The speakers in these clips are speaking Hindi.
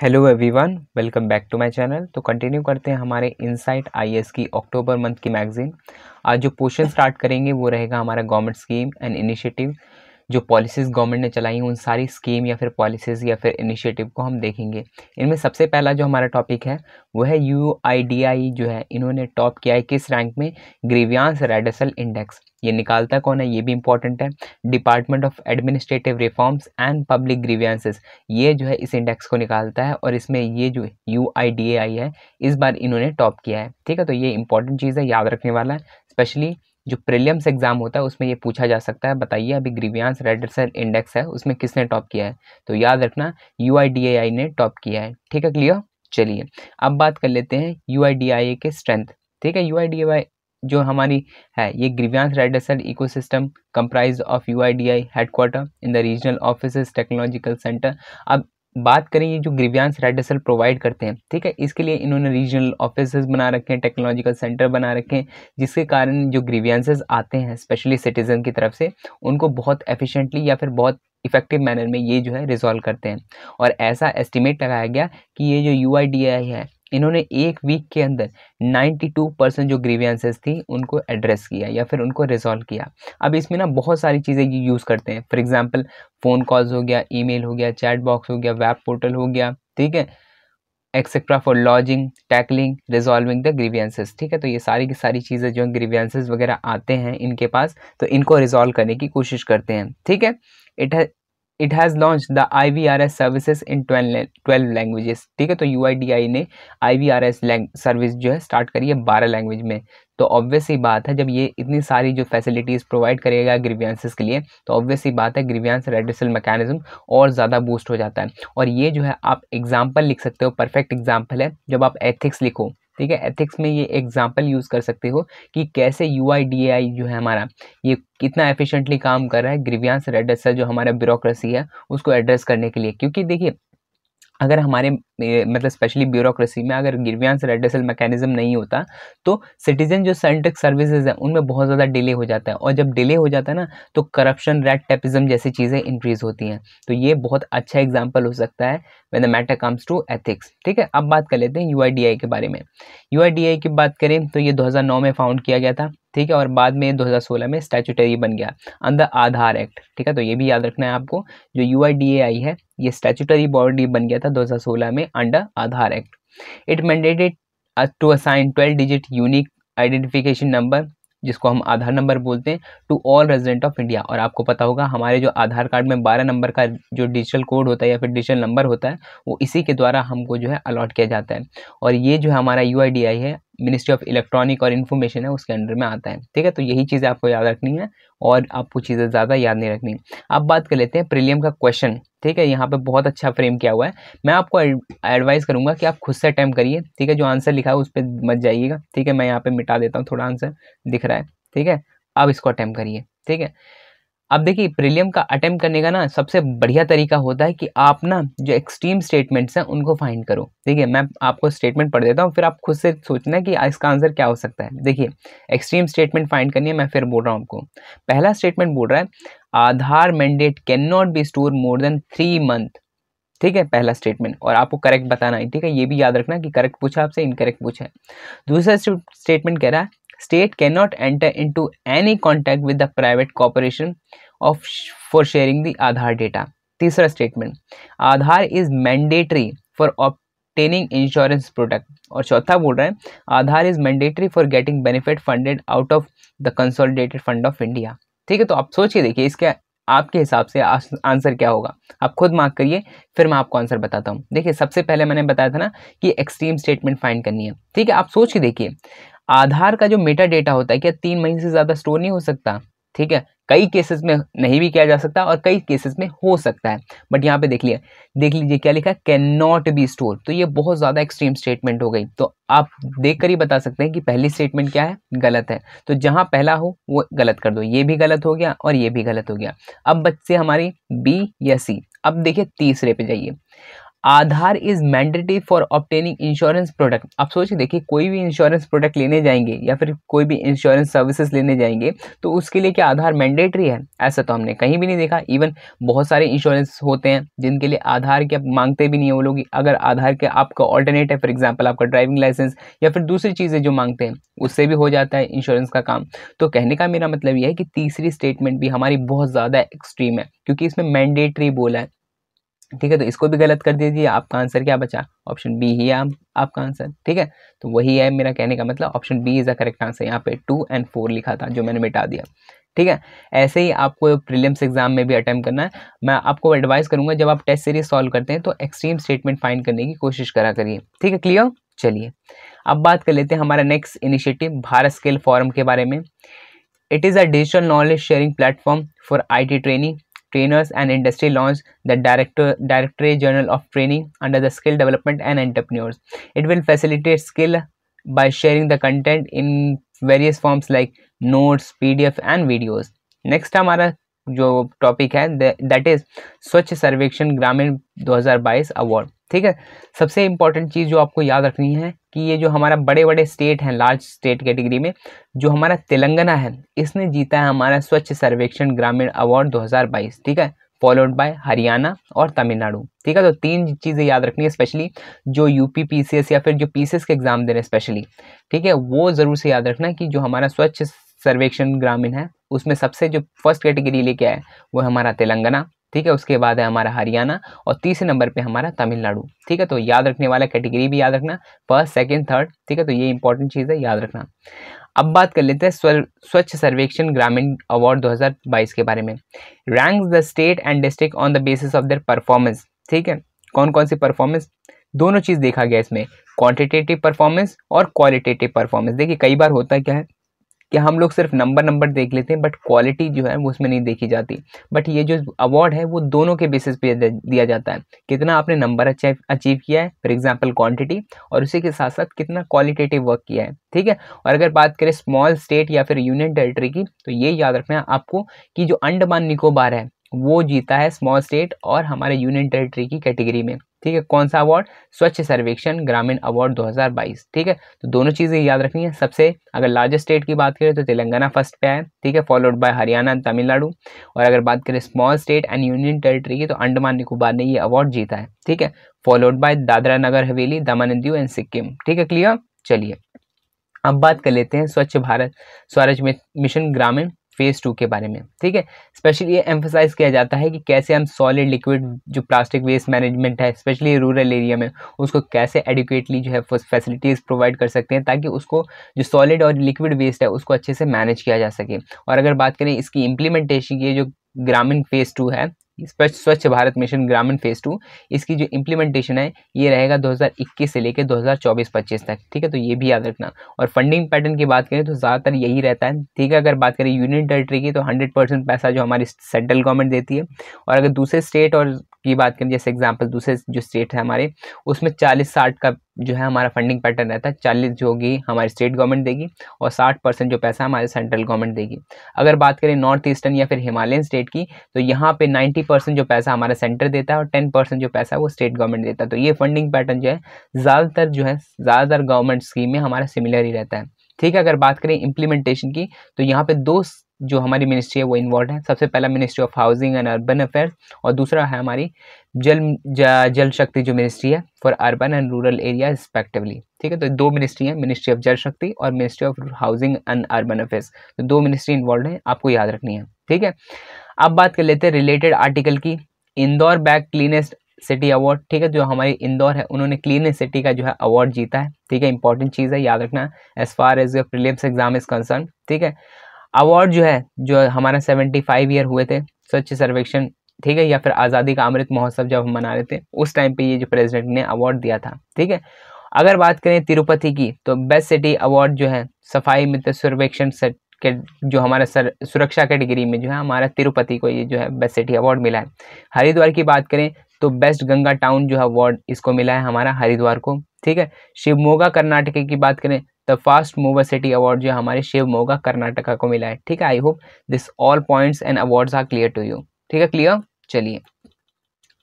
Hello everyone welcome back to my channel तो कंटिन्यू करते हैं हमारे इनसाइट आईएएस की अक्टूबर मंथ की मैगजीन आज जो पोर्शन स्टार्ट करेंगे वो रहेगा हमारा गवर्नमेंट स्कीम एंड इनिशिएटिव जो पॉलिसीज़ गवर्नमेंट ने चलाई हैं उन सारी स्कीम या फिर पॉलिसीज़ या फिर इनिशिएटिव को हम देखेंगे इनमें सबसे पहला जो हमारा टॉपिक है वो है यू जो है इन्होंने टॉप किया है किस रैंक में ग्रीवियांस रेडसल इंडेक्स ये निकालता कौन है ये भी इंपॉर्टेंट है department of administrative reforms and public grievances ये जो है इस इंडेक्स को निकालता है और इसमें ये जो यू है इस बार इन्होंने टॉप किया है ठीक है तो ये इंपॉर्टेंट चीज़ है याद रखने वाला है स्पेशली जो प्रीलियम्स एग्ज़ाम होता है उसमें ये पूछा जा सकता है बताइए अभी ग्रीवियांस रेडरसन इंडेक्स है उसमें किसने टॉप किया है तो याद रखना यू ने टॉप किया है ठीक है क्लियर चलिए अब बात कर लेते हैं यू के स्ट्रेंथ ठीक है यू जो हमारी है ये grievance redressal system comprise of U I D I headquarter in the regional office technological centre अब बात करें ये जो ग्रीवियांस रेड सेल प्रोवाइड करते हैं ठीक है इसके लिए इन्होंने रीजनल ऑफिस बना रखे हैं टेक्नोलॉजिकल सेंटर बना रखे हैं जिसके कारण जो ग्रीवियांसेज आते हैं स्पेशली सिटीजन की तरफ से उनको बहुत एफिशिएंटली या फिर बहुत इफेक्टिव मैनर में ये जो है रिजॉल्व करते हैं और ऐसा एस्टिमेट लगाया गया कि ये जो यू है इन्होंने एक वीक के अंदर 92 परसेंट जो ग्रीवियंसेस थी उनको एड्रेस किया या फिर उनको रिजॉल्व किया अब इसमें ना बहुत सारी चीज़ें यूज़ करते हैं फॉर एग्जांपल फ़ोन कॉल्स हो गया ईमेल हो गया चैट बॉक्स हो गया वेब पोर्टल हो गया ठीक है etcetera for lodging tackling resolving the grievances ठीक है तो ये सारी की सारी चीज़ें जो ग्रीवियंसेज वगैरह आते हैं इनके पास तो इनको रिजॉल्व करने की कोशिश करते हैं ठीक है इट है it has launch the I V R S services in twelve languages ठीक है तो U I D A I I V R S service जो है स्टार्ट करी है बारह लैंग्वेज में तो ऑब्वियस ही बात है जब ये इतनी सारी जो फैसिलिटीज़ प्रोवाइड करेगा ग्रीवियांसेस के लिए तो ऑब्वियस ही बात है ग्रीवियंस रेडिसल मैकेनिज्म और ज़्यादा बूस्ट हो जाता है और ये जो है आप एग्जाम्पल लिख सकते हो परफेक्ट एग्जाम्पल है जब आप एथिक्स लिखो ठीक है एथिक्स में ये एग्जाम्पल यूज़ कर सकते हो कि कैसे यू जो है हमारा ये कितना एफिशिएंटली काम कर रहा है ग्रीवियांस रेडसर जो हमारा ब्यूरोक्रेसी है उसको एड्रेस करने के लिए क्योंकि देखिए अगर हमारे मतलब स्पेशली ब्यूरोक्रेसी में अगर ग्रीवियांस रेडसल मैकेनिज्म नहीं होता तो सिटीजन जो सेंट्रिक सर्विसेज हैं उनमें बहुत ज़्यादा डिले हो जाता है और जब डिले हो जाता है ना तो करप्शन रेड टेपिज्म जैसी चीज़ें इंक्रीज होती हैं तो ये बहुत अच्छा एग्जाम्पल हो सकता है when the matter comes to ethics ठीक है अब बात कर लेते हैं यू के बारे में यू की बात करें तो ये दो में फाउंड किया गया था ठीक है और बाद में 2016 में स्टैचूटरी बन गया अंदर आधार एक्ट ठीक है तो ये भी याद रखना है आपको जो यू है ये स्टैचूटरी बॉडी बन गया था 2016 में under Aadhaar act it mandated to assign 12 digit unique identification number जिसको हम आधार नंबर बोलते हैं to all resident of India और आपको पता होगा हमारे जो आधार कार्ड में बारह नंबर का जो डिजिटल कोड होता है या फिर डिजिटल नंबर होता है वो इसी के द्वारा हमको जो है अलॉट किया जाता है और ये जो है हमारा यू है मिनिस्ट्री ऑफ इलेक्ट्रॉनिक और इन्फॉर्मेशन है उसके अंडर में आता है ठीक है तो यही चीज़ें आपको याद रखनी है और आपको चीज़ें ज़्यादा याद नहीं रखनी अब बात कर लेते हैं प्रीलियम का क्वेश्चन ठीक है यहाँ पे बहुत अच्छा फ्रेम किया हुआ है मैं आपको एडवाइस करूँगा कि आप खुद से अटैम्प करिए ठीक है जो आंसर लिखा है उस पर मत जाइएगा ठीक है मैं यहाँ पर मिटा देता हूँ थोड़ा आंसर दिख रहा है ठीक है आप इसको अटैम्प करिए ठीक है अब देखिए प्रीलियम का अटेम्प्ट करने का ना सबसे बढ़िया तरीका होता है कि आप ना जो एक्सट्रीम स्टेटमेंट्स हैं उनको फाइंड करो ठीक है मैं आपको स्टेटमेंट पढ़ देता हूँ फिर आप खुद से सोचना कि इसका आंसर क्या हो सकता है देखिए एक्सट्रीम स्टेटमेंट फाइंड करनी है मैं फिर बोल रहा हूँ आपको पहला स्टेटमेंट बोल रहा है Aadhaar mandate can not be store more than three month ठीक है पहला स्टेटमेंट और आपको करेक्ट बताना है ठीक है ये भी याद रखना कि करेक्ट पूछा आपसे इनकरेक्ट पूछा है दूसरा स्टेटमेंट कह रहा है state cannot enter into any contact with the private corporation of for sharing the Aadhaar data तीसरा statement Aadhaar is mandatory for obtaining insurance product और चौथा बोल रहे हैं Aadhaar is mandatory for getting benefit funded out of the consolidated fund of India ठीक है तो आप सोचिए देखिए इसके आपके हिसाब से आंसर क्या होगा आप खुद मार्क करिए फिर मैं आपको आंसर बताता हूँ देखिए सबसे पहले मैंने बताया था ना कि एक्सट्रीम स्टेटमेंट फाइंड करनी है ठीक है आप सोच के देखिए आधार का जो मेटा डेटा होता है क्या तीन महीने से ज़्यादा स्टोर नहीं हो सकता ठीक है कई केसेस में नहीं भी किया जा सकता और कई केसेस में हो सकता है बट यहाँ पे देख लिया देख लीजिए क्या लिखा है कैन नॉट बी स्टोर तो ये बहुत ज़्यादा एक्सट्रीम स्टेटमेंट हो गई तो आप देख कर ही बता सकते हैं कि पहली स्टेटमेंट क्या है गलत है तो जहाँ पहला हो वो गलत कर दो ये भी गलत हो गया और ये भी गलत हो गया अब बच्चे हमारी बी या सी अब देखिए तीसरे पे जाइए Aadhaar is mandatory for obtaining insurance product आप सोचिए देखिए कोई भी इंश्योरेंस प्रोडक्ट लेने जाएंगे या फिर कोई भी इंश्योरेंस सर्विसेज लेने जाएंगे तो उसके लिए क्या आधार मैंडेटरी है ऐसा तो हमने कहीं भी नहीं देखा इवन बहुत सारे इंश्योरेंस होते हैं जिनके लिए आधार के आप मांगते भी नहीं है वो लोग अगर आधार के आपका ऑल्टरनेट है फॉर एग्जाम्पल आपका ड्राइविंग लाइसेंस या फिर दूसरी चीज़ें जो मांगते हैं उससे भी हो जाता है इंश्योरेंस का काम तो कहने का मेरा मतलब यह है कि तीसरी स्टेटमेंट भी हमारी बहुत ज़्यादा एक्सट्रीम है क्योंकि इसमें मैंडेटरी बोला है ठीक है तो इसको भी गलत कर दीजिए आपका आंसर क्या बचा ऑप्शन बी ही है आपका आंसर ठीक है तो वही है मेरा कहने का मतलब option B is the correct answer यहाँ पे टू एंड फोर लिखा था जो मैंने मिटा दिया ठीक है ऐसे ही आपको प्रीलिम्स एग्जाम में भी अटैम्प्ट करना है मैं आपको एडवाइस करूंगा जब आप टेस्ट सीरीज सॉल्व करते हैं तो एक्सट्रीम स्टेटमेंट फाइंड करने की कोशिश करा करिए ठीक है क्लियर चलिए अब बात कर लेते हैं हमारा next initiative Bharat skill forum के बारे में it is a digital knowledge sharing platform for IT training Trainers and Industry launched the Director directory Journal of Training under the Skill Development and Entrepreneurs. It will facilitate skill by sharing the content in various forms like notes, PDF, and videos. Next time our jo topic है the that is Swachh सर्वेक्षण Gramin 2022 award. ठीक है सबसे इंपॉर्टेंट चीज़ जो आपको याद रखनी है कि ये जो हमारा बड़े बड़े स्टेट हैं लार्ज स्टेट कैटेगरी में जो हमारा तेलंगाना है इसने जीता है हमारा स्वच्छ सर्वेक्षण ग्रामीण अवार्ड 2022 ठीक है फॉलोड बाय हरियाणा और तमिलनाडु ठीक है तो तीन चीज़ें याद रखनी है स्पेशली जो यूपी पी या फिर जो पी के एग्ज़ाम दे रहे हैं स्पेशली ठीक है वो ज़रूर से याद रखना कि जो हमारा स्वच्छ सर्वेक्षण ग्रामीण है उसमें सबसे जो फर्स्ट कैटेगरी लेके आए वो हमारा तेलंगाना ठीक है उसके बाद है हमारा हरियाणा और तीसरे नंबर पे हमारा तमिलनाडु ठीक है तो याद रखने वाला कैटेगरी भी याद रखना फर्स्ट सेकंड थर्ड ठीक है तो ये इंपॉर्टेंट चीज़ है याद रखना अब बात कर लेते हैं स्वच्छ सर्वेक्षण ग्रामीण अवार्ड 2022 के बारे में rank the state and district on the basis of their performance ठीक है कौन कौन सी परफॉर्मेंस दोनों चीज़ देखा गया इसमें क्वान्टिटेटिव परफॉर्मेंस और क्वालिटेटिव परफॉर्मेंस देखिए कई बार होता क्या है कि हम लोग सिर्फ नंबर नंबर देख लेते हैं बट क्वालिटी जो है वो उसमें नहीं देखी जाती बट ये जो अवार्ड है वो दोनों के बेसिस पे दिया जाता है कितना आपने नंबर अचीव किया है फॉर एग्जाम्पल क्वान्टिटी और उसी के साथ साथ कितना क्वालिटेटिव वर्क किया है ठीक है और अगर बात करें स्मॉल स्टेट या फिर यूनियन टेरेटरी की तो ये याद रखना है आपको कि जो अंडमान निकोबार है वो जीता है स्मॉल स्टेट और हमारे यूनियन टेरेटरी की कैटेगरी में ठीक है कौन सा अवार्ड स्वच्छ सर्वेक्षण ग्रामीण अवार्ड 2022 ठीक है तो दोनों चीज़ें याद रखनी है सबसे अगर लार्जेस्ट स्टेट की बात करें तो तेलंगाना फर्स्ट पे है ठीक है फॉलोड बाय हरियाणा तमिलनाडु और अगर बात करें small state and union territory की तो अंडमान निकोबार ने ये अवार्ड जीता है ठीक है फॉलोड बाय दादरा नगर हवेली दमन दीव एंड सिक्किम ठीक है क्लियर चलिए अब बात कर लेते हैं Swachh Bharat Swaraj mission Grameen phase two के बारे में ठीक है स्पेशली ये एम्फोसाइज किया जाता है कि कैसे हम सॉलिड लिक्विड जो प्लास्टिक वेस्ट मैनेजमेंट है स्पेशली रूरल एरिया में उसको कैसे एडिकुएटली जो है फैसिलिटीज़ प्रोवाइड कर सकते हैं ताकि उसको जो सॉलिड और लिक्विड वेस्ट है उसको अच्छे से मैनेज किया जा सके और अगर बात करें इसकी इम्प्लीमेंटेशन की जो ग्रामीण फेज़ टू है Swachh Bharat mission Grameen phase two इसकी जो इम्प्लीमेंटेशन है ये रहेगा 2021 से लेकर 2024-25 तक ठीक है तो ये भी याद रखना और फंडिंग पैटर्न की बात करें तो ज़्यादातर यही रहता है ठीक है अगर बात करें यूनियन टेरेटरी की तो 100 परसेंट पैसा जो हमारी सेंट्रल गवर्नमेंट देती है और अगर दूसरे स्टेट और की बात करें जैसे एग्जाम्पल दूसरे जो स्टेट है हमारे उसमें चालीस साठ का जो है हमारा फंडिंग पैटर्न रहता है चालीस जो होगी हमारी स्टेट गवर्नमेंट देगी और साठ परसेंट जो पैसा हमारे सेंट्रल गवर्नमेंट देगी अगर बात करें नॉर्थ ईस्टर्न या फिर हिमालयन स्टेट की तो यहाँ पे नाइन्टी परसेंट जो पैसा हमारा सेंटर देता है और टेन परसेंट जो पैसा वो स्टेट गवर्नमेंट देता है तो ये फंडिंग पैटर्न जो है ज़्यादातर जो है ज़्यादातर गवर्नमेंट स्कीम में हमारा सिमिलर ही रहता है ठीक है अगर बात करें इम्प्लीमेंटेशन की तो यहाँ पे दो जो हमारी मिनिस्ट्री है वो इन्वॉल्व है सबसे पहला ministry of housing and urban affairs और दूसरा है हमारी जल जल शक्ति जो मिनिस्ट्री है for urban and rural area respectively ठीक है तो दो मिनिस्ट्री है मिनिस्ट्री ऑफ जल शक्ति और ministry of housing and urban affairs तो दो मिनिस्ट्री इन्वॉल्व है आपको याद रखनी है ठीक है अब बात कर लेते हैं रिलेटेड आर्टिकल की Indore bag cleanest city award ठीक है जो हमारी इंदौर है उन्होंने क्लीन सिटी का जो है अवार्ड जीता है ठीक है इंपॉर्टेंट चीज़ है याद रखना as far as your prelims exam is concern ठीक है अवार्ड जो है जो हमारा सेवेंटी फाइव ईयर हुए थे स्वच्छ सर्वेक्षण ठीक है या फिर आज़ादी का अमृत महोत्सव जब हम मना रहे थे उस टाइम पे ये जो प्रेसिडेंट ने अवार्ड दिया था ठीक है अगर बात करें तिरुपति की तो बेस्ट सिटी अवार्ड जो है सफाई मित्र सर्वेक्षण सेट के जो हमारा सर सुरक्षा कैटेगरी में जो है हमारा तिरुपति को ये जो है बेस्ट सिटी अवार्ड मिला है हरिद्वार की बात करें तो बेस्ट गंगा टाउन जो है अवार्ड इसको मिला है हमारा हरिद्वार को ठीक है शिवमोगा कर्नाटक की बात करें the fast mover city award जो हमारे शिवमोगा कर्नाटका को मिला है ठीक है I hope this all points and awards are clear to you ठीक है क्लियर चलिए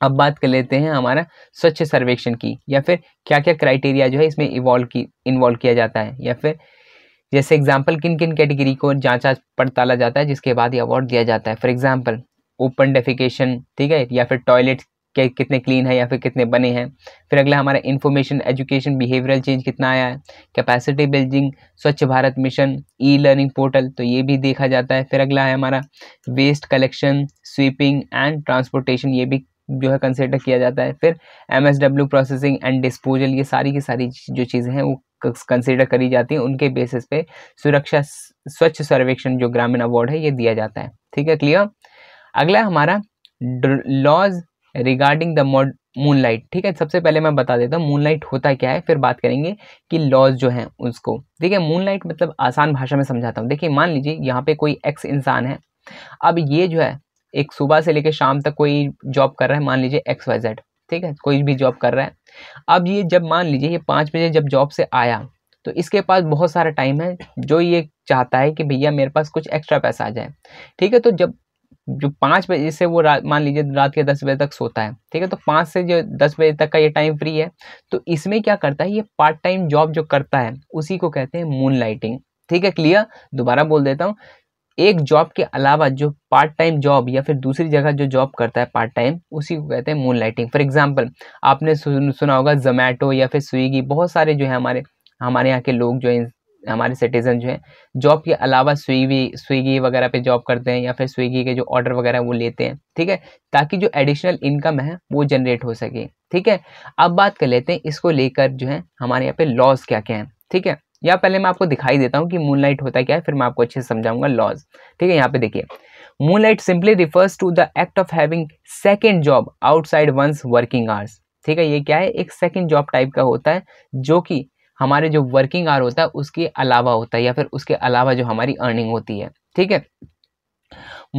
अब बात कर लेते हैं हमारा स्वच्छ सर्वेक्षण की या फिर क्या क्या क्राइटेरिया जो है इसमें इवॉल्व की इन्वॉल्व किया जाता है या फिर जैसे एग्जाम्पल किन किन कैटेगरी को जांचा पड़ताला जाता है जिसके बाद ये अवार्ड दिया जाता है फॉर एग्जाम्पल ओपन डेफिकेशन ठीक है या फिर टॉयलेट क्या कितने क्लीन है या फिर कितने बने हैं फिर अगला हमारा इन्फॉर्मेशन एजुकेशन बिहेवियरल चेंज कितना आया है capacity building Swachh Bharat mission E learning portal तो ये भी देखा जाता है फिर अगला है हमारा waste collection sweeping and transportation ये भी जो है कंसिडर किया जाता है फिर M S W processing and disposal ये सारी की सारी जो चीज़ें हैं वो कंसिडर करी जाती हैं उनके बेसिस पे सुरक्षा स्वच्छ सर्वेक्षण जो ग्रामीण अवार्ड है ये दिया जाता है ठीक है क्लियर अगला हमारा लॉज रिगार्डिंग द मूनलाइट ठीक है सबसे पहले मैं बता देता हूँ मूनलाइट होता क्या है फिर बात करेंगे कि लॉज जो है उसको ठीक है मूनलाइट मतलब आसान भाषा में समझाता हूँ देखिए मान लीजिए यहाँ पे कोई एक्स इंसान है अब ये जो है एक सुबह से लेकर शाम तक कोई जॉब कर रहा है मान लीजिए एक्स वाई जेड ठीक है कोई भी जॉब कर रहा है अब ये जब मान लीजिए ये पाँच बजे जब जॉब से आया तो इसके पास बहुत सारा टाइम है जो ये चाहता है कि भैया मेरे पास कुछ एक्स्ट्रा पैसा आ जाए ठीक है तो जब जो पाँच बजे से वो रात मान लीजिए रात के दस बजे तक सोता है ठीक है तो पाँच से जो दस बजे तक का ये टाइम फ्री है तो इसमें क्या करता है ये पार्ट टाइम जॉब जो करता है उसी को कहते हैं मून लाइटिंग ठीक है क्लियर दोबारा बोल देता हूँ एक जॉब के अलावा जो पार्ट टाइम जॉब या फिर दूसरी जगह जो जॉब करता है पार्ट टाइम उसी को कहते हैं मून लाइटिंग फॉर एग्जाम्पल आपने सुन, सुना होगा जोमेटो या फिर स्विगी बहुत सारे जो है हमारे हमारे यहाँ के लोग जो है हमारे सिटीज़न जो है जॉब के अलावा स्विगी स्विगी वगैरह पे जॉब करते हैं या फिर स्विगी के जो ऑर्डर वगैरह वो लेते हैं ठीक है ताकि जो एडिशनल इनकम है वो जनरेट हो सके ठीक है अब बात कर लेते हैं इसको लेकर जो है हमारे यहाँ पे लॉस क्या क्या है ठीक है या पहले मैं आपको दिखाई देता हूँ कि मूनलाइट होता क्या है फिर मैं आपको अच्छे से समझाऊंगा लॉज ठीक है यहाँ पे देखिए moonlight simply refers to the act of having second job outside one's working hours ठीक है ये क्या है एक सेकेंड जॉब टाइप का होता है जो कि हमारे जो वर्किंग आवर होता है उसके अलावा होता है या फिर उसके अलावा जो हमारी अर्निंग होती है ठीक है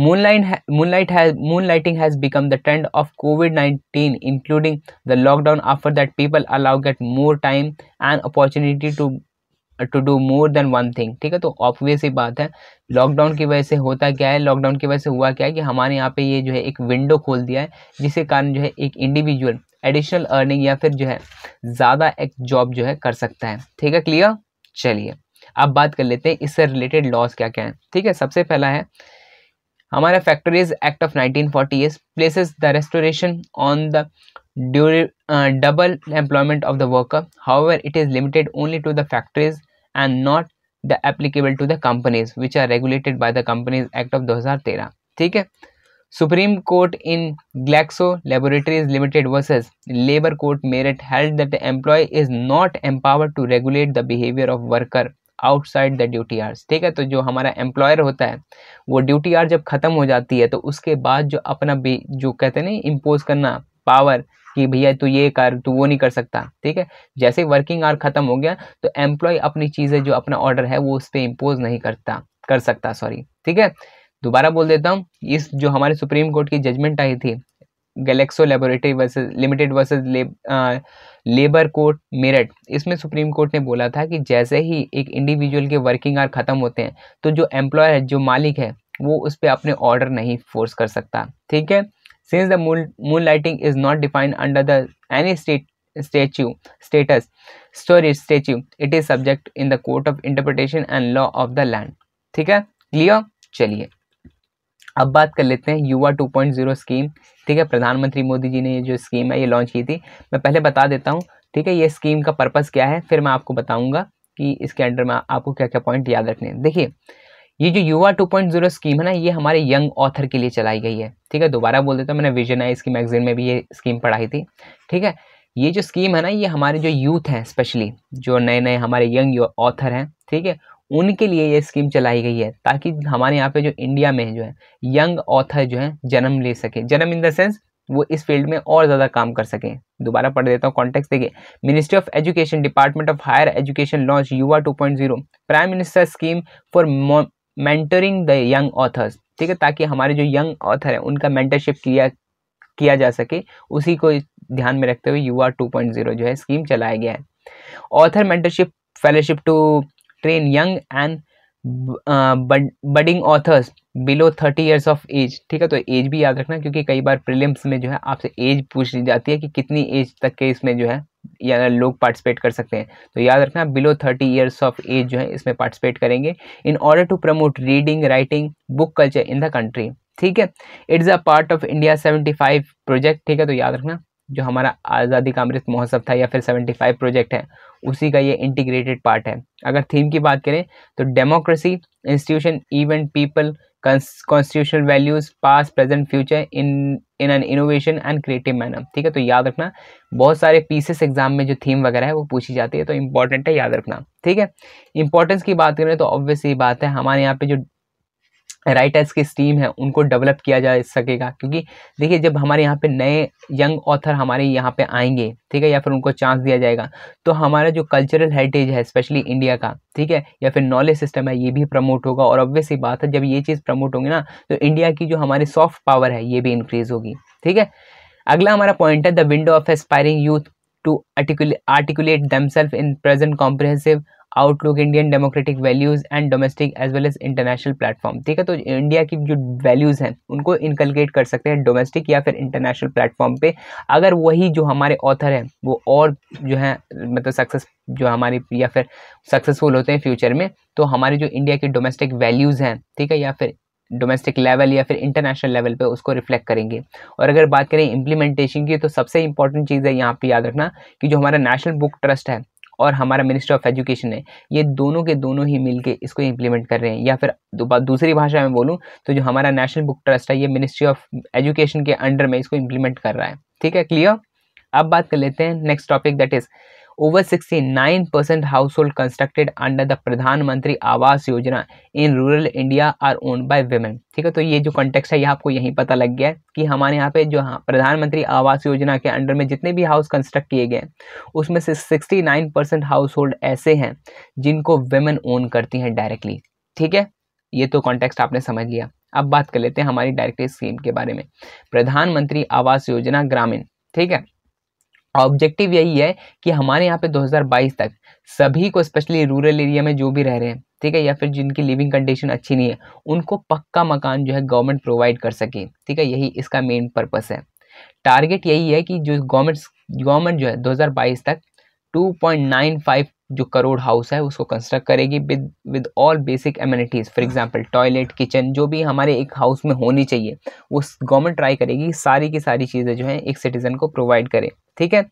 moonlight moonlight has moonlighting has become the trend of covid-19 including the lockdown after that people allow get more time and to do more than one thing ठीक है तो ऑब्वियस ही बात है लॉकडाउन की वजह से होता क्या है लॉकडाउन की वजह से हुआ क्या है कि हमारे यहाँ पे ये जो है एक विंडो खोल दिया है जिसके कारण जो है एक इंडिविजुअल एडिशनल अर्निंग या फिर जो है ज़्यादा एक जॉब जो है कर सकता है ठीक है क्लियर चलिए अब बात कर लेते हैं इससे रिलेटेड लॉस क्या क्या है ठीक है सबसे पहला है हमारा factories act of 1940 is places the restoration on the double employment of the worker however it is limited only to the factories and not the applicable to the companies which are regulated by the companies act of 2013 ठीक है supreme court in Glaxo laboratories limited versus labour court Meerut held that employ is not empower to regulate the behaviour of worker outside the duty hours ठीक है तो जो हमारा एम्प्लॉयर होता है वो ड्यूटी आर जब ख़त्म हो जाती है तो उसके बाद जो अपना भी जो कहते हैं ना इम्पोज करना पावर कि भैया तू ये कर तू वो नहीं कर सकता ठीक है जैसे वर्किंग आर ख़त्म हो गया तो एम्प्लॉय अपनी चीज़ें जो अपना ऑर्डर है वो उस पर इम्पोज नहीं करता कर सकता सॉरी ठीक है दोबारा बोल देता हूँ इस जो हमारे सुप्रीम कोर्ट की जजमेंट आई थी Glaxo laboratory versus limited versus labour court Meerut इसमें सुप्रीम कोर्ट ने बोला था कि जैसे ही एक इंडिविजुअल के वर्किंग आर ख़त्म होते हैं तो जो एम्प्लॉयर है जो मालिक है वो उस पर अपने ऑर्डर नहीं फोर्स कर सकता ठीक है since the moon lighting is not defined under the any state statute status storage statute it is subject in the court of interpretation and law of the land ठीक है क्लियर चलिए अब बात कर लेते हैं युवा 2.0 स्कीम ठीक है प्रधानमंत्री मोदी जी ने ये जो स्कीम है ये लॉन्च की थी मैं पहले बता देता हूँ ठीक है ये स्कीम का पर्पज़ क्या है फिर मैं आपको बताऊँगा कि इसके अंडर में आपको क्या क्या पॉइंट याद रखने हैं देखिए ये जो युवा 2.0 स्कीम है ना ये हमारे यंग ऑथर के लिए चलाई गई है ठीक है दोबारा बोल देता हूँ मैंने विजन आई इसकी मैगजीन में भी ये स्कीम पढ़ाई थी ठीक है ये जो स्कीम है ना ये हमारे जो यूथ हैं स्पेशली जो नए नए हमारे यंग ऑथर हैं ठीक है उनके लिए ये स्कीम चलाई गई है ताकि हमारे यहाँ पे जो इंडिया में जो है यंग ऑथर जो है जन्म ले सके जन्म इन द सेंस वो इस फील्ड में और ज़्यादा काम कर सकें दोबारा पढ़ देता हूँ कॉन्टेक्स्ट देखिए ministry of education department of higher education launch Yuva 2.0 prime minister scheme for mentoring the young authors ठीक है ताकि हमारे जो यंग ऑथर हैं उनका मेंटरशिप किया किया जा सके उसी को ध्यान में रखते हुए युवा जीरो oh जो है स्कीम चलाया गया है author mentorship fellowship to train young and budding authors below thirty years of age ठीक है तो एज भी याद रखना क्योंकि कई बार प्रिलियम्स में जो है आपसे एज पूछ ली जाती है कि कितनी एज तक के इसमें जो है या लोग पार्टिसिपेट कर सकते हैं तो याद रखना below thirty years of age जो है इसमें पार्टिसिपेट करेंगे in order to promote reading writing book culture in the country ठीक है it's a part of India seventy five project ठीक है तो याद रखना जो हमारा आज़ादी का अमृत महोत्सव था या फिर 75 प्रोजेक्ट है उसी का ये इंटीग्रेटेड पार्ट है अगर थीम की बात करें तो democracy institution event people constitutional values past present future in in an innovation and creative manner ठीक है तो याद रखना बहुत सारे पीसेस एग्जाम में जो थीम वगैरह है वो पूछी जाती है तो इंपॉर्टेंट है याद रखना ठीक है इंपॉर्टेंस की बात करें तो ऑब्वियस ये बात है हमारे यहाँ पे जो राइटर्स की स्टीम है उनको डेवलप किया जा सकेगा क्योंकि देखिए जब हमारे यहाँ पे नए यंग ऑथर हमारे यहाँ पे आएंगे ठीक है या फिर उनको चांस दिया जाएगा तो हमारा जो कल्चरल हेरिटेज है स्पेशली इंडिया का ठीक है या फिर नॉलेज सिस्टम है ये भी प्रमोट होगा और ऑब्वियस ही बात है जब ये चीज़ प्रमोट होंगी ना तो इंडिया की जो हमारी सॉफ्ट पावर है ये भी इंक्रीज़ होगी ठीक है अगला हमारा पॉइंट है the window of aspiring youth to articulate them self in present comprehensive outlook Indian democratic values and domestic as well as international platform ठीक है तो इंडिया की जो वैल्यूज़ हैं उनको इनकलकेट कर सकते हैं डोमेस्टिक या फिर इंटरनेशनल प्लेटफॉर्म पे अगर वही जो हमारे ऑथर हैं वो और जो है मतलब सक्सेस जो हमारी या फिर सक्सेसफुल होते हैं फ्यूचर में तो हमारे जो इंडिया के डोमेस्टिक वैल्यूज़ हैं ठीक है या फिर डोमेस्टिक लेवल या फिर इंटरनेशनल लेवल पे उसको रिफ्लेक्ट करेंगे और अगर बात करें इम्प्लीमेंटेशन की तो सबसे इंपॉर्टेंट चीज़ है यहाँ पे याद रखना कि जो हमारा नेशनल बुक ट्रस्ट है और हमारा मिनिस्ट्री ऑफ एजुकेशन है ये दोनों के दोनों ही मिलके इसको इंप्लीमेंट कर रहे हैं या फिर दूसरी भाषा में बोलूँ तो जो हमारा नेशनल बुक ट्रस्ट है ये मिनिस्ट्री ऑफ एजुकेशन के अंडर में इसको इम्प्लीमेंट कर रहा है ठीक है क्लियर अब बात कर लेते हैं next topic that is nine 69% household constructed under the Pradhan Mantri Awas Yojana in rural India are own by women ठीक है तो ये जो कॉन्टेक्स्ट है ये आपको यहीं पता लग गया है कि हमारे यहाँ पे जो हाँ प्रधानमंत्री आवास योजना के अंडर में जितने भी हाउस कंस्ट्रक्ट किए गए उसमें से नाइन परसेंट हाउस होल्ड ऐसे हैं जिनको वेमेन ओन करती हैं डायरेक्टली ठीक है ये तो कॉन्टेक्स्ट आपने समझ लिया अब बात कर लेते हैं हमारी डायरेक्ट स्कीम के बारे में प्रधानमंत्री आवास योजना ग्रामीण ठीक है ऑब्जेक्टिव यही है कि हमारे यहाँ पे 2022 तक सभी को स्पेशली रूरल एरिया में जो भी रह रहे हैं ठीक है या फिर जिनकी लिविंग कंडीशन अच्छी नहीं है उनको पक्का मकान जो है गवर्नमेंट प्रोवाइड कर सके ठीक है यही इसका मेन पर्पस है टारगेट यही है कि जो गवर्नमेंट गवर्नमेंट जो है 2022 तक 2.95 जो करोड़ हाउस है उसको कंस्ट्रक्ट करेगी with with all basic amenities for example toilet kitchen जो भी हमारे एक हाउस में होनी चाहिए वो गवर्नमेंट ट्राई करेगी सारी की सारी चीज़ें जो हैं एक सिटीज़न को प्रोवाइड करें ठीक है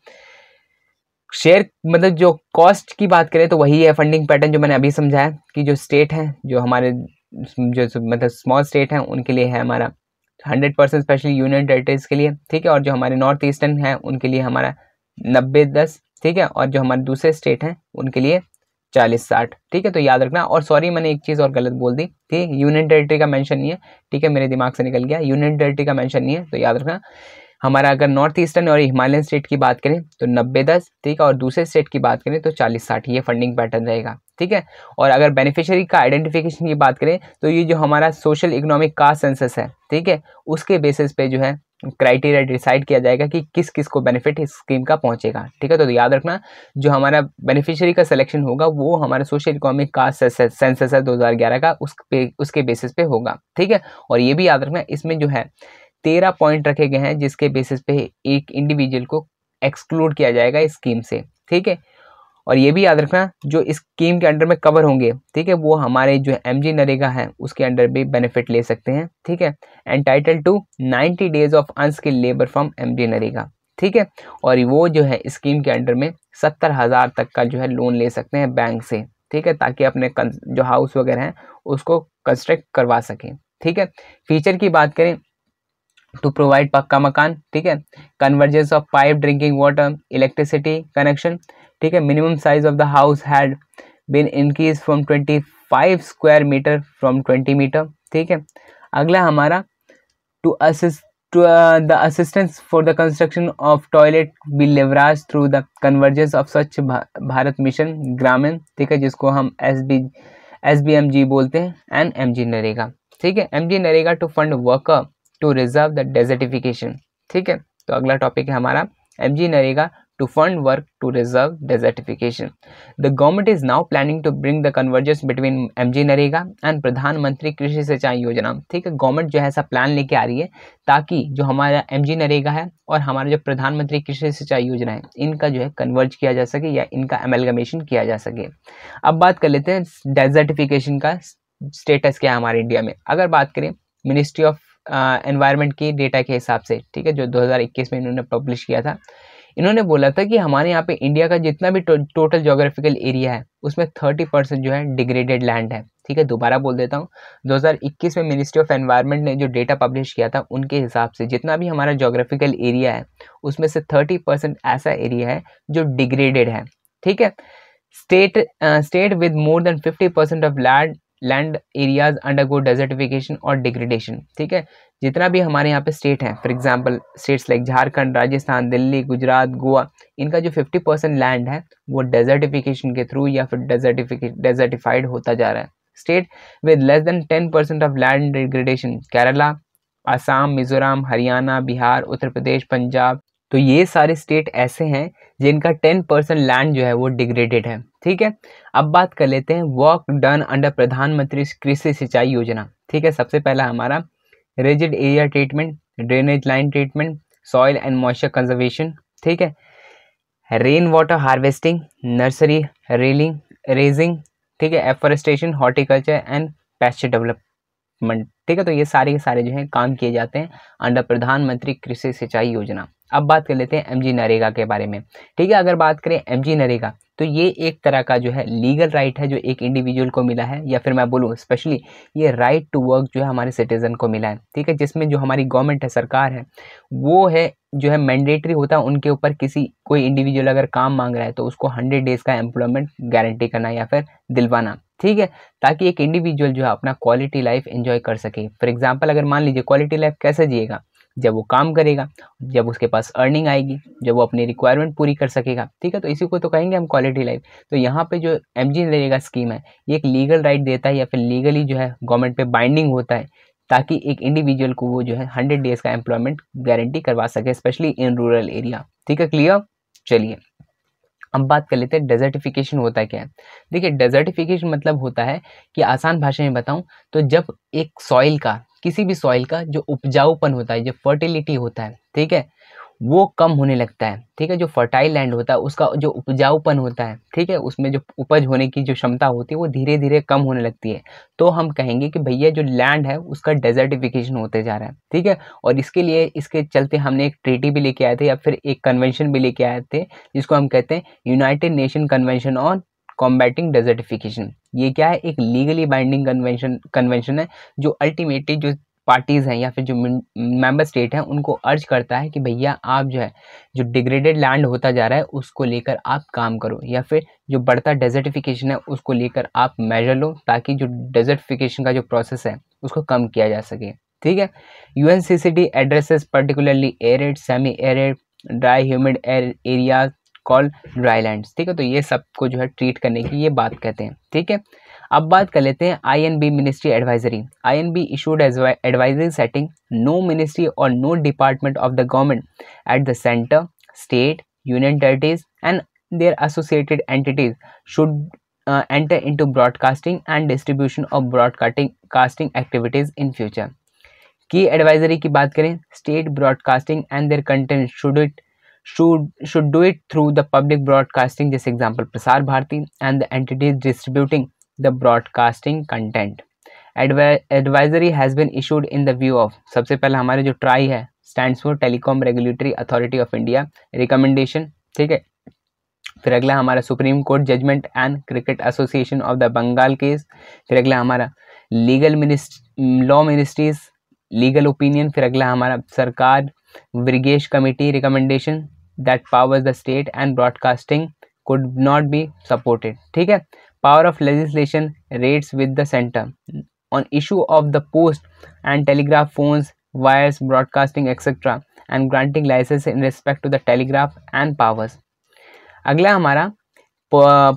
शेयर मतलब जो कॉस्ट की बात करें तो वही है फंडिंग पैटर्न जो मैंने अभी समझाया कि जो स्टेट हैं जो हमारे जो मतलब स्मॉल स्टेट हैं उनके लिए है हमारा hundred percent specially union territories के लिए ठीक है और जो हमारे नॉर्थ ईस्टर्न हैं उनके लिए हमारा नब्बे दस ठीक है और जो हमारे दूसरे स्टेट हैं उनके लिए चालीस साठ ठीक है तो याद रखना और सॉरी मैंने एक चीज़ और गलत बोल दी ठीक है यूनियन टेरेटरी का मेंशन नहीं है ठीक है मेरे दिमाग से निकल गया यूनियन टेरेटरी का मेंशन नहीं है तो याद रखना हमारा अगर नॉर्थ ईस्टर्न और हिमालयन स्टेट की बात करें तो नब्बे दस ठीक है और दूसरे स्टेट की बात करें तो चालीस साठ ये फंडिंग पैटर्न रहेगा ठीक है और अगर बेनिफिशियरी का आइडेंटिफिकेशन की बात करें तो ये जो हमारा सोशल इकोनॉमिक कास्ट सेंसस है ठीक है उसके बेसिस पे जो है क्राइटेरिया डिसाइड किया जाएगा कि किस किस को बेनिफिट इस स्कीम का पहुंचेगा ठीक है तो याद रखना जो हमारा बेनिफिशियरी का सिलेक्शन होगा वो हमारा सोशल इकोनॉमिक कास्ट सेंसस है दो का उस पे उसके बेसिस पे होगा ठीक है और ये भी याद रखना इसमें जो है तेरह पॉइंट रखे गए हैं जिसके बेसिस पे एक इंडिविजुअल को एक्सक्लूड किया जाएगा इस स्कीम से ठीक है और ये भी याद रखना जो इस स्कीम के अंडर में कवर होंगे ठीक है वो हमारे जो एम जी नरेगा है उसके अंडर भी बेनिफिट ले सकते हैं ठीक है and title to ninety days of unskilled labour from M G NREGA ठीक है और वो जो है स्कीम के अंडर में सत्तर हज़ार तक का जो है लोन ले सकते हैं बैंक से ठीक है ताकि अपने जो हाउस वगैरह हैं उसको कंस्ट्रक्ट करवा सकें ठीक है फीचर की बात करें टू प्रोवाइड पक्का मकान ठीक है convergence of pipe drinking water electricity connection ठीक है minimum size of the house had been increase from twenty five square metre from twenty metre ठीक है अगला हमारा to assist the assistance for the construction of toilet be leveraged through the convergence of Swachh Bharat mission Grameen ठीक है जिसको हम S B S B M G बोलते हैं एंड एम जी नरेगा ठीक है M G NREGA to fund worker to reserve the desertification ठीक है तो अगला टॉपिक है हमारा M G NREGA to fund work to reserve desertification. The government is now planning to bring the convergence between MG NREGA and Pradhan Mantri Krishi सिंचाई योजना ठीक है गवर्नमेंट जो है ऐसा प्लान लेके आ रही है ताकि जो हमारा एम जी नरेगा है और हमारा जो प्रधानमंत्री कृषि सिंचाई योजना है इनका जो है कन्वर्ज किया जा सके या इनका एमेलगमेशन किया जा सके अब बात कर लेते हैं डेजर्टिफिकेशन का स्टेटस क्या है हमारे इंडिया में अगर बात करें मिनिस्ट्री ऑफ एनवायरनमेंट की डेटा के हिसाब से ठीक है जो 2021 में इन्होंने पब्लिश किया था इन्होंने बोला था कि हमारे यहाँ पे इंडिया का जितना भी टो, टोटल जोग्राफिकल एरिया है उसमें थर्टी परसेंट जो है डिग्रेडेड लैंड है ठीक है दोबारा बोल देता हूँ 2021 में मिनिस्ट्री ऑफ एनवायरनमेंट ने जो डेटा पब्लिश किया था उनके हिसाब से जितना भी हमारा जोग्राफिकल एरिया है उसमें से थर्टी परसेंट ऐसा एरिया है जो डिग्रेडेड है ठीक है state state with more than fifty percent of land land areas undergo desertification और डिग्रेडेशन ठीक है जितना भी हमारे यहाँ पे स्टेट हैं for example states like Jharkhand Rajasthan Delhi Gujarat Goa इनका जो 50 परसेंट लैंड है वो डेजर्टिफिकेशन के थ्रू या फिर डेजर्टिफिकेट डेजर्टिफाइड होता जा रहा है state with less than ten percent of land degradation Kerala Assam Mizoram Haryana Bihar Uttar Pradesh Punjab तो ये सारे स्टेट ऐसे हैं जिनका टेन परसेंट लैंड जो है वो डिग्रेडेड है ठीक है अब बात कर लेते हैं वर्क डन अंडर प्रधानमंत्री कृषि सिंचाई योजना ठीक है सबसे पहला हमारा रेजिड area treatment drainage line treatment soil and moisture conservation ठीक है rain water harvesting nursery railing raising ठीक है afforestation horticulture and pasture development ठीक है तो ये सारे के सारे जो हैं काम किए जाते हैं अंडर प्रधानमंत्री कृषि सिंचाई योजना अब बात कर लेते हैं एम जी नरेगा के बारे में ठीक है अगर बात करें एम जी नरेगा तो ये एक तरह का जो है लीगल राइट है जो एक इंडिविजुअल को मिला है या फिर मैं बोलूँ स्पेशली ये राइट टू वर्क जो है हमारे सिटीज़न को मिला है ठीक है जिसमें जो हमारी गवर्नमेंट है सरकार है वो है जो है मैंडेटरी होता है उनके ऊपर किसी कोई इंडिविजुअल अगर काम मांग रहा है तो उसको हंड्रेड डेज़ का एम्प्लॉयमेंट गारंटी करना या फिर दिलवाना ठीक है ताकि एक इंडिविजुअल जो है अपना क्वालिटी लाइफ एंजॉय कर सके फॉर एग्जाम्पल अगर मान लीजिए क्वालिटी लाइफ कैसे जिएगा जब वो काम करेगा जब उसके पास अर्निंग आएगी जब वो अपनी रिक्वायरमेंट पूरी कर सकेगा ठीक है तो इसी को तो कहेंगे हम क्वालिटी लाइफ तो यहाँ पे जो एम जी नरेगा स्कीम है ये एक लीगल राइट देता है या फिर लीगली जो है गवर्नमेंट पे बाइंडिंग होता है ताकि एक इंडिविजुअल को वो जो है हंड्रेड डेज़ का एम्प्लॉयमेंट गारंटी करवा सके स्पेशली इन रूरल एरिया ठीक है क्लियर चलिए अब बात कर लेते हैं डेजर्टिफिकेशन होता क्या है देखिए डेजर्टिफिकेशन मतलब होता है कि आसान भाषा में बताऊं तो जब एक सॉइल का किसी भी सॉइल का जो उपजाऊपन होता है जो फर्टिलिटी होता है ठीक है वो कम होने लगता है ठीक है जो फर्टाइल लैंड होता है उसका जो उपजाऊपन होता है ठीक है उसमें जो उपज होने की जो क्षमता होती है वो धीरे धीरे कम होने लगती है तो हम कहेंगे कि भैया जो लैंड है उसका डेजर्टिफिकेशन होते जा रहा है ठीक है और इसके लिए इसके चलते हमने एक ट्रीटी भी लेके आए थे या फिर एक कन्वेंशन भी लेके आए थे जिसको हम कहते हैं United Nation Convention on combating desertification ये क्या है एक लीगली बाइंडिंग कन्वेंशन कन्वेंशन है जो अल्टीमेटली जो पार्टीज़ हैं या फिर जो मेंबर स्टेट हैं उनको अर्ज करता है कि भैया आप जो है जो डिग्रेडेड लैंड होता जा रहा है उसको लेकर आप काम करो या फिर जो बढ़ता डेजर्टिफिकेशन है उसको लेकर आप मेजर लो ताकि जो डेजर्टिफिकेशन का जो प्रोसेस है उसको कम किया जा सके ठीक है U N C C D addresses particularly arid semi arid dry humid area call dry land ठीक है तो ये सबको जो है ट्रीट करने की ये बात कहते हैं ठीक है अब बात कर लेते हैं I N B ministry advisory I N B issued advisory setting no ministry और no department of the government at the centre state union territories and their associated entities should enter into broadcasting and distribution of broadcasting casting activities in future की एडवाइजरी की बात करें state broadcasting and their content should it should should do it through the public broadcasting जैसे example Prasar Bharati and the entities distributing the broadcasting content. Advisory has been issued in the view of सबसे पहले हमारे जो ट्राई है stand for telecom regulatory authority of India recommendation ठीक है फिर अगला हमारा supreme court judgement and cricket association of the Bengal case फिर अगला हमारा लीगल मिनिस्ट लॉ मिनिस्ट्रीज लीगल ओपिनियन फिर अगला हमारा सरकार ब्रिगेश committee recommendation that powers the state and broadcasting could not be supported ठीक है power of legislation rates with the center on issue of the post and telegraph phones wires broadcasting etc and granting license in respect to the telegraph and powers अगला हमारा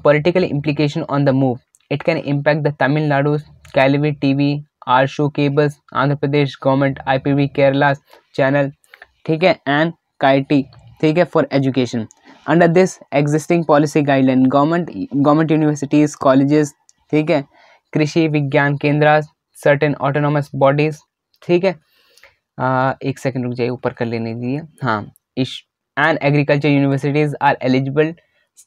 political implication on the move it can impact the Tamil Nadu's Calvi TV आर शो cables Andhra Pradesh government I P V Kerala channel ठीक है एंड काइटी ठीक है for education under this existing policy guideline government government universities colleges ठीक है कृषि विज्ञान केंद्र सर्टेन ऑटोनॉमस बॉडीज ठीक है आ, एक सेकंड रुक जाइए ऊपर कर लेने दीजिए हाँ इश and agriculture universities are eligible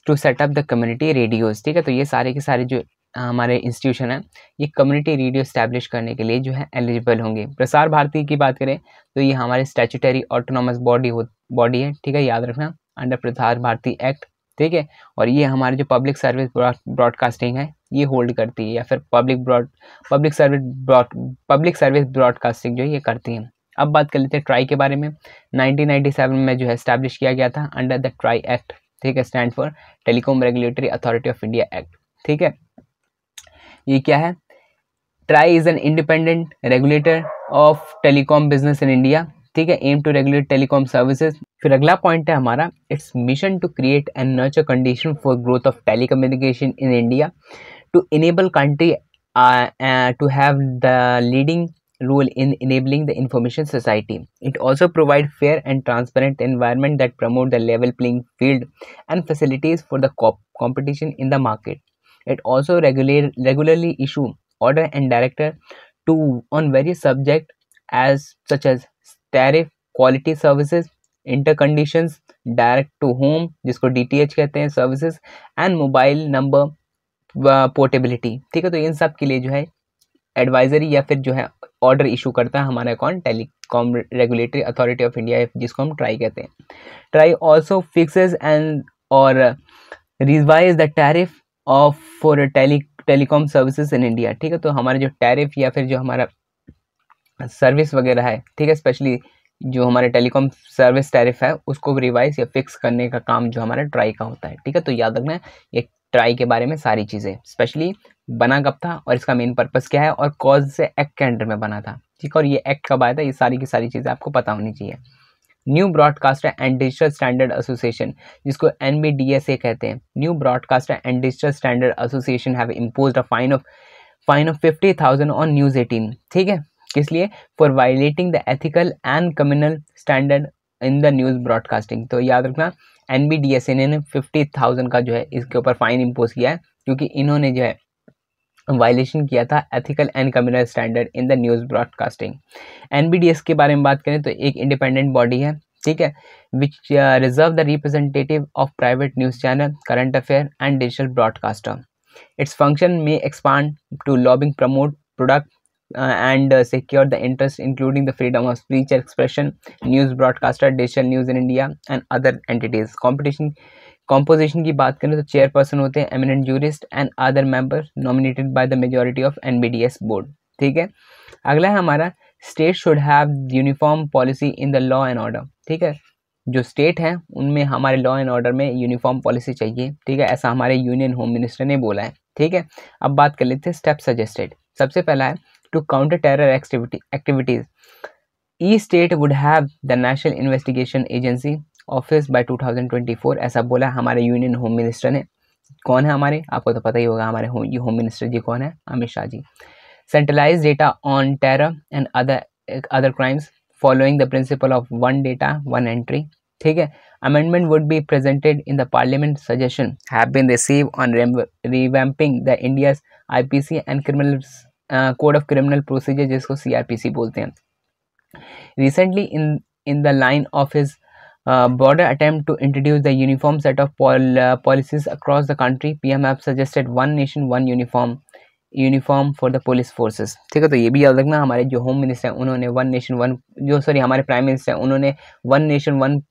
to set up the community radios ठीक है तो ये सारे के सारे जो हमारे इंस्टीट्यूशन है ये कम्युनिटी रेडियो स्टैब्लिश करने के लिए जो है एलिजिबल होंगे प्रसार भारती की बात करें तो ये हमारे स्टैचूटरी ऑटोनॉमस बॉडी हो बॉडी है ठीक है याद रखना अंडर प्रसार भारती एक्ट ठीक है और ये हमारे जो पब्लिक सर्विस ब्रॉडकास्टिंग है ये होल्ड करती है या फिर public broad public service broad public service broadcasting जो है ये करती है अब बात कर लेते हैं ट्राई के बारे में 1997 में जो है इस्टेब्लिश किया गया था अंडर द ट्राई एक्ट ठीक है stand for telecom regulatory authority of India act ठीक है ये क्या है TRAI is an independent regulator of telecom business in India ठीक है aim to regulate telecom services फिर अगला पॉइंट है हमारा its mission to create and nurture condition for growth of telecommunication in India to enable country to have the role in enabling the information society. It also provide fair and transparent environment that promote the level playing field and facilities for the competition in the market. It also regular, regularly issue order and director to on various subject as such as tariff quality services inter condition direct to home जिसको डी कहते हैं services and mobile number portability ठीक है तो इन सब के लिए जो है एडवाइजरी या फिर जो है ऑर्डर इशू करता है हमारा account telecom regulatory authority of India जिसको हम ट्राई कहते हैं ट्राई ऑल्सो फिक्सेज एंड और revise the tariff of for tele telecom services in India ठीक है तो हमारे जो टैरिफ या फिर जो हमारा सर्विस वगैरह है ठीक है स्पेशली जो हमारे टेलीकॉम सर्विस टैरिफ है उसको रिवाइज या फिक्स करने का काम जो हमारा ट्राई का होता है ठीक है तो याद रखना है ये ट्राई के बारे में सारी चीज़ें स्पेशली बना कब था और इसका मेन पर्पस क्या है और कॉज से एक्ट के अंडर में बना था ठीक है और ये एक्ट कब आया था ये सारी की सारी चीज़ें आपको पता होनी चाहिए new broadcaster and digital standard association जिसको एन कहते हैं new broadcaster and digital standard association have impose a fine of fine of fifty thousand on news eighteen ठीक है इसलिए for violating the ethical and communal standard in the news broadcasting तो याद रखना N B D S N ने फिफ्टी थाउजेंड का जो है इसके ऊपर फाइन इम्पोज किया है क्योंकि इन्होंने जो है वायलेशन किया था ethical and communal standard in the news broadcasting N B D S के बारे में बात करें तो एक इंडिपेंडेंट बॉडी है ठीक है which reserve the representative of private news channel current affair and digital broadcaster its function में expand to lobbying promote product Uh, and uh, secure the interest including the freedom of speech expression news broadcaster digital news in india and other entities competition composition की बात करें तो चेयरपर्सन होते हैं eminent jurist and other member nominated by the majority of N B D S board ठीक है अगला है हमारा state should have uniform policy in the law and order ठीक है जो स्टेट हैं उनमें हमारे लॉ एंड ऑर्डर में यूनिफॉर्म पॉलिसी चाहिए ठीक है ऐसा हमारे यूनियन होम मिनिस्टर ने बोला है ठीक है अब बात कर लेते हैं स्टेप सजेस्टेड सबसे पहला है to counter terror activity, activities. Each state would have the National Investigation Agency office by 2024 ऐसा बोला हमारे यूनियन होम मिनिस्टर ने कौन है हमारे आपको तो पता ही होगा हमारे होम होम मिनिस्टर जी कौन है Amit Shah ji centralise data on terror and other other crimes following the principle of one data one entry ठीक है amendment would be presented in the parliament suggestion have been receive on revamping the India's C and criminal code of criminal procedure जिसको सी बोलते हैं recently in in the line of his border attempt to introduce the uniform set of policies across the country P M F suggested one nation one uniform uniform for the police forces ठीक है तो ये भी याद रखना हमारे जो होम मिनिस्टर हैं उन्होंने वन नेशन वन जो सॉरी हमारे प्राइम मिनिस्टर हैं उन्होंने वन नेशन वन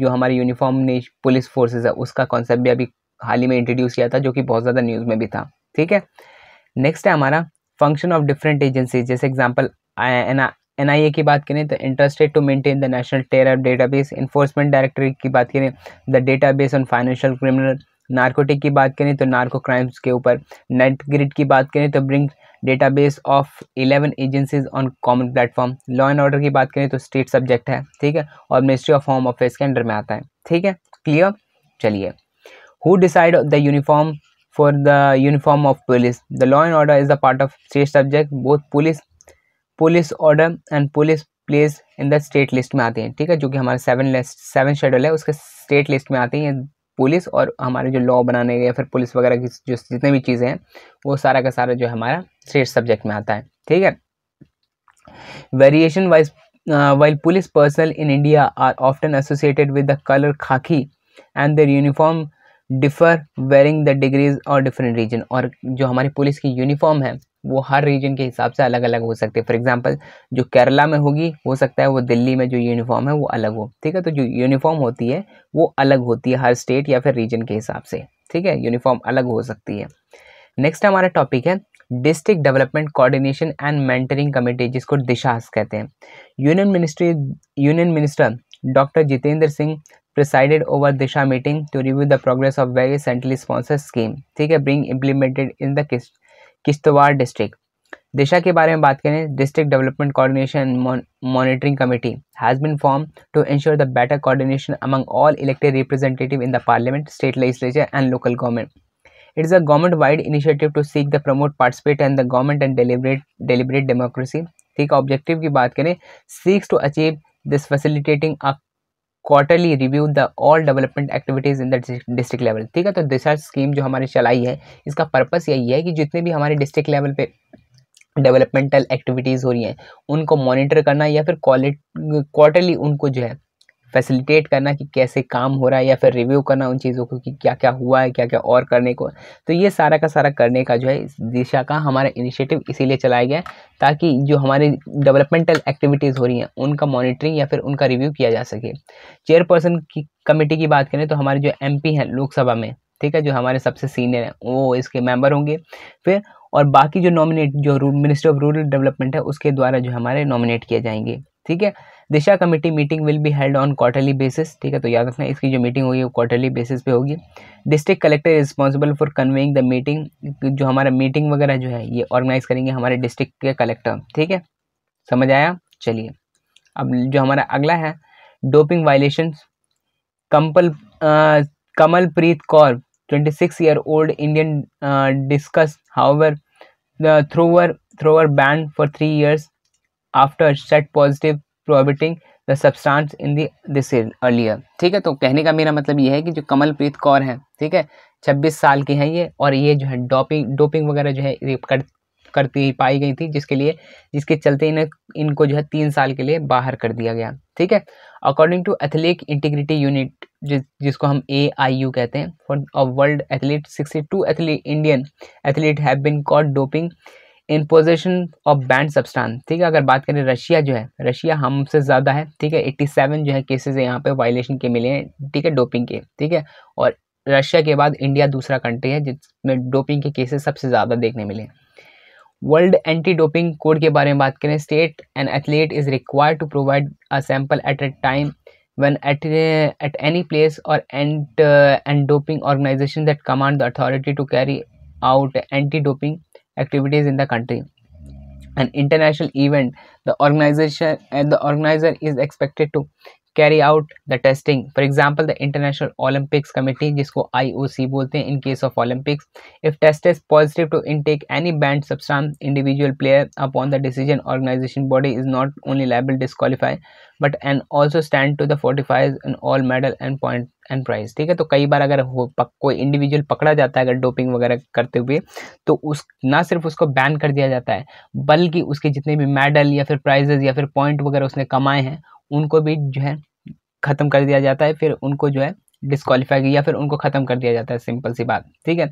जो हमारे यूनिफॉर्म पुलिस फोर्सेज है उसका कॉन्सेप्ट भी अभी हाल ही में इंट्रोड्यूस किया था जो कि बहुत ज़्यादा न्यूज़ में भी था ठीक है नेक्स्ट है हमारा फंक्शन ऑफ डिफरेंट एजेंसीज जैसे एग्जाम्पल एन आई ए की बात करें तो interested to maintain the national terror database enforcement directorate की बात करें the database on financial criminal narcotic की बात करें तो नार्को क्राइम्स के ऊपर नेट ग्रिड की बात करें तो bring database of eleven agencies on common platform law and order की बात करें तो स्टेट सब्जेक्ट है ठीक है और मिनिस्ट्री ऑफ होम अफेयर्स के अंडर में आता है ठीक है क्लियर चलिए who decide the uniform for the uniform of police. The law and order is the part of state subject. Both police, police order and police place in the state list में आते हैं ठीक है जो कि हमारा सेवन लिस्ट सेवन शेड्यूल है उसके स्टेट लिस्ट में आते हैं पुलिस और हमारे जो लॉ बनाने या फिर पुलिस वगैरह की जो जितने भी चीज़ें हैं वो सारा का सारा जो हमारा स्टेट सब्जेक्ट में आता है ठीक है variation wise while police personnel in India are often associated with the colour khaki and their uniform differ wearing the degrees और डिफरेंट रीजन और जो हमारी पुलिस की यूनिफॉर्म है वो हर रीजन के हिसाब से अलग अलग हो सकती है फॉर एग्जांपल जो केरला में होगी हो सकता है वो दिल्ली में जो यूनिफॉर्म है वो अलग हो ठीक है तो जो यूनिफॉर्म होती है वो अलग होती है हर स्टेट या फिर रीजन के हिसाब से ठीक है यूनिफॉर्म अलग हो सकती है नेक्स्ट हमारा टॉपिक है district development coordination and mentoring committee जिसको दिशास कहते हैं union ministry union minister doctor Jitendra Singh presided over Disha meeting to review the progress of various centrally sponsored scheme ठीक है being implemented in the Kishtwar district दिशा के बारे में बात करें district development coordination monitoring committee has been form to ensure the better coordination among all elected representative in the parliament state legislature and local government It is a government-wide initiative to seek the promote, participate and the government and deliberate democracy. ठीक objective ऑब्जेक्टिव की बात करें seeks to achieve this facilitating a quarterly review the all development activities in the district level ठीक है तो रिसर्च स्कीम जो हमारी चलाई है इसका पर्पस यही है कि जितने भी हमारे डिस्ट्रिक्ट लेवल पे डेवलपमेंटल एक्टिविटीज़ हो रही हैं उनको मॉनिटर करना या फिर क्वार्टरली उनको जो है फैसिलिटेट करना कि कैसे काम हो रहा है या फिर रिव्यू करना उन चीज़ों को कि क्या क्या हुआ है क्या क्या और करने को तो ये सारा का सारा करने का जो है इस दिशा का हमारा इनिशिएटिव इसीलिए चलाया गया ताकि जो हमारी डेवलपमेंटल एक्टिविटीज़ हो रही हैं उनका मॉनिटरिंग या फिर उनका रिव्यू किया जा सके चेयरपर्सन की कमेटी की बात करें तो हमारे जो एम हैं लोकसभा में ठीक है जो हमारे सबसे सीनियर हैं वो इसके मेम्बर होंगे फिर और बाकी जो नॉमिनेट जो मिनिस्ट्री ऑफ रूरल डेवलपमेंट है उसके द्वारा जो हमारे नॉमिनेट किए जाएंगे ठीक है Disha committee meeting will be held on quarterly basis ठीक है तो याद रखना इसकी जो मीटिंग होगी वो क्वार्टरली बेसिस पे होगी district collector responsible for conveying the meeting जो हमारा मीटिंग वगैरह जो है ये ऑर्गेनाइज करेंगे हमारे डिस्ट्रिक्ट के कलेक्टर ठीक है समझ आया चलिए अब जो हमारा अगला है डोपिंग वायलेशन कंपल Kamalpreet Kaur twenty six year old Indian discus however thrower thrower banned for three years after set positive prohibiting the substance in the this earlier ठीक है तो कहने का मेरा मतलब ये है कि जो कमलप्रीत कौर हैं ठीक है छब्बीस साल की हैं ये और ये जो है डोपिंग डोपिंग वगैरह जो है कर, करती पाई गई थी जिसके लिए जिसके चलते इन्हें इनको जो है तीन साल के लिए बाहर कर दिया गया ठीक है according to athlete integrity unit जिस जिसको हम ए आई यू कहते हैं for world athlete sixty two athlete Indian athlete have been caught doping in position of banned substance ठीक है अगर बात करें रशिया जो है रशिया हमसे ज़्यादा है ठीक है एट्टी सेवन जो है केसेज यहाँ पे वायलेशन के मिले हैं ठीक है डोपिंग के ठीक है और रशिया के बाद इंडिया दूसरा कंट्री है जिसमें डोपिंग के केसेस सबसे ज़्यादा देखने मिले वर्ल्ड एंटी डोपिंग कोड के बारे में बात करें state and athlete is required to provide a sample at a time one at at any place और and and doping organization that command the authority to carry out anti doping activities in the country. An international event, the organization and uh, the organizer is expected to carry out the testing for example the international Olympics committee जिसको आई ओ सी बोलते हैं in case of Olympics if test is positive to intake any banned substance individual player upon the decision organization body is not only liable disqualify but and also stand to the fortifies in all medal and point and prize ठीक है तो कई बार अगर हो पक, कोई इंडिविजुअल पकड़ा जाता है अगर डोपिंग वगैरह करते हुए तो उस ना सिर्फ उसको बैन कर दिया जाता है बल्कि उसके जितने भी मेडल या फिर प्राइजेज या फिर पॉइंट वगैरह उसने कमाए हैं उनको भी जो है ख़त्म कर दिया जाता है फिर उनको जो है डिस्कालीफाई या फिर उनको ख़त्म कर दिया जाता है सिंपल सी बात ठीक है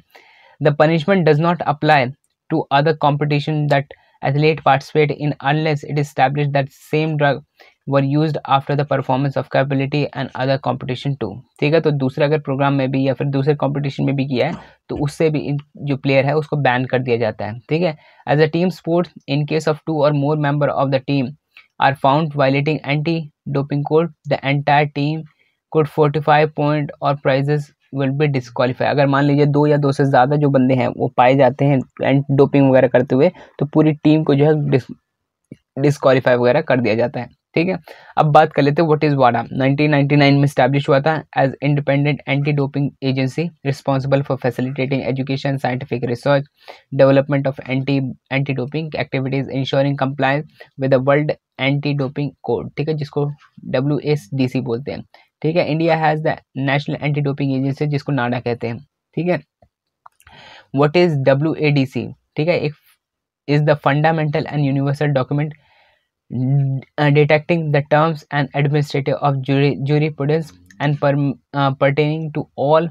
the punishment does not apply to other competition that athlete participate in unless it establish that same drug were use after the performance of capability and other competition too ठीक है तो दूसरा अगर प्रोग्राम में भी या फिर दूसरे कॉम्पिटिशन में भी किया है तो उससे भी इन जो प्लेयर है उसको बैन कर दिया जाता है ठीक है as a team sports in case of two और more member of the team are found violating anti-doping code, the entire team could 45 point और prizes विल बी डिस्कालीफाई अगर मान लीजिए दो या दो से ज़्यादा जो बंदे हैं वो पाए जाते हैं एंड डोपिंग वगैरह करते हुए तो पूरी टीम को जो है डिस डिस्कालीफाई वगैरह कर दिया जाता है ठीक है अब बात कर लेते हैं व्हाट इज़ वाडा 1999 में स्टैब्लिश हुआ था as independent anti doping agency responsible for facilitating education scientific research development of anti anti doping activities ensuring compliance with the world anti doping code ठीक है जिसको डब्ल्यू बोलते हैं ठीक है India has the national anti doping agency जिसको नाडा कहते हैं ठीक है वट इज़ डब्ल्यू ठीक है एक is the fundamental and universal document detecting the terms and administrative of jury jury, jurisprudence and to all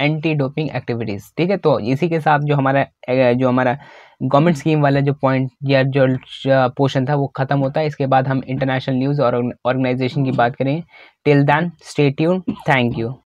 anti doping activities ठीक है तो इसी के साथ जो हमारा uh, जो हमारा गवर्नमेंट स्कीम वाला जो पॉइंट या जो पोर्शन uh, था वो ख़त्म होता है इसके बाद हम इंटरनेशनल न्यूज़ और ऑर्गेनाइजेशन की बात करें till then stay tune thank you